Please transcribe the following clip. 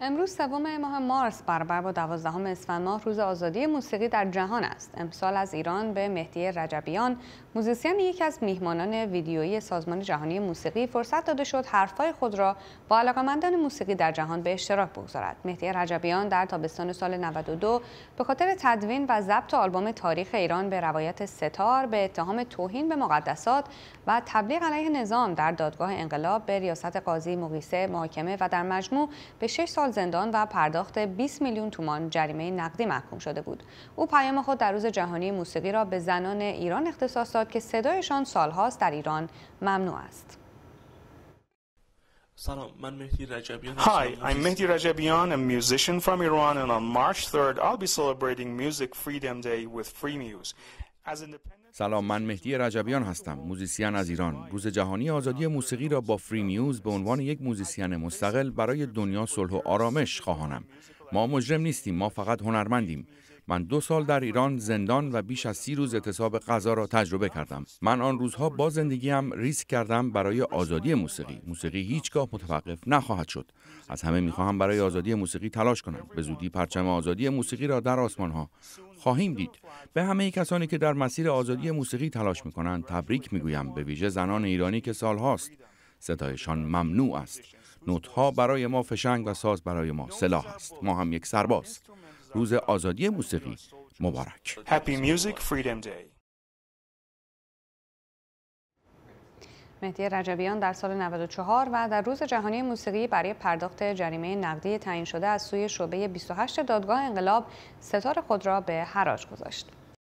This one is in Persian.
امروز سوم ماه مارس برابر با دوازدهم اسفند ماه روز آزادی موسیقی در جهان است امسال از ایران به مهدی رجبیان موزیسین یکی از میهمانان ویدیویی سازمان جهانی موسیقی فرصت داده شد حرفهای خود را با علاقمندان موسیقی در جهان به اشتراک بگذارد مهدی رجبیان در تابستان سال 92 به خاطر تدوین و ضبط آلبوم تاریخ ایران به روایت ستار به اتهام توهین به مقدسات و تبلیغ علیه نظام در دادگاه انقلاب به ریاست قاضی مقیسه محاکمه و در مجموع به 6 سال سال زندان و پرداخت 20 میلیون تومان جریمه نقدی محکوم شده بود او پیام خود در روز جهانی موسیقی را به زنان ایران اختصاص داد که صدایشان سالهاست در ایران ممنوع است Hi, I'm Mehdi Rajabian, a musician from Iran, and on March 3rd, I'll be celebrating Music Freedom Day with Free Muse. سلام من مهدی رجبیان هستم موزیسین از ایران روز جهانی آزادی موسیقی را با فری نیوز به عنوان یک موزیسین مستقل برای دنیا صلح و آرامش خواهانم ما مجرم نیستیم ما فقط هنرمندیم من دو سال در ایران زندان و بیش از سی روز اعتصاب قضا را تجربه کردم من آن روزها با زندگیم ریسک کردم برای آزادی موسیقی موسیقی هیچگاه متوقف نخواهد شد از همه میخواهم برای آزادی موسیقی تلاش کنم. به زودی پرچم آزادی موسیقی را در آسمان ها خواهیم دید به همه کسانی که در مسیر آزادی موسیقی تلاش میکنند تبریک میگویم به ویژه زنان ایرانی که سالهاست صدایشان ممنوع است نوتها برای ما فشنگ و ساز برای ما سلاح است ما هم یک سرباز روز آزادی موسیقی مبارک Happy Music Freedom Day مهدی رجبیان در سال 94 و در روز جهانی موسیقی برای پرداخت جریمه نقدی تعیین شده از سوی شعبه 28 دادگاه انقلاب ستار خود را به حراج گذاشت.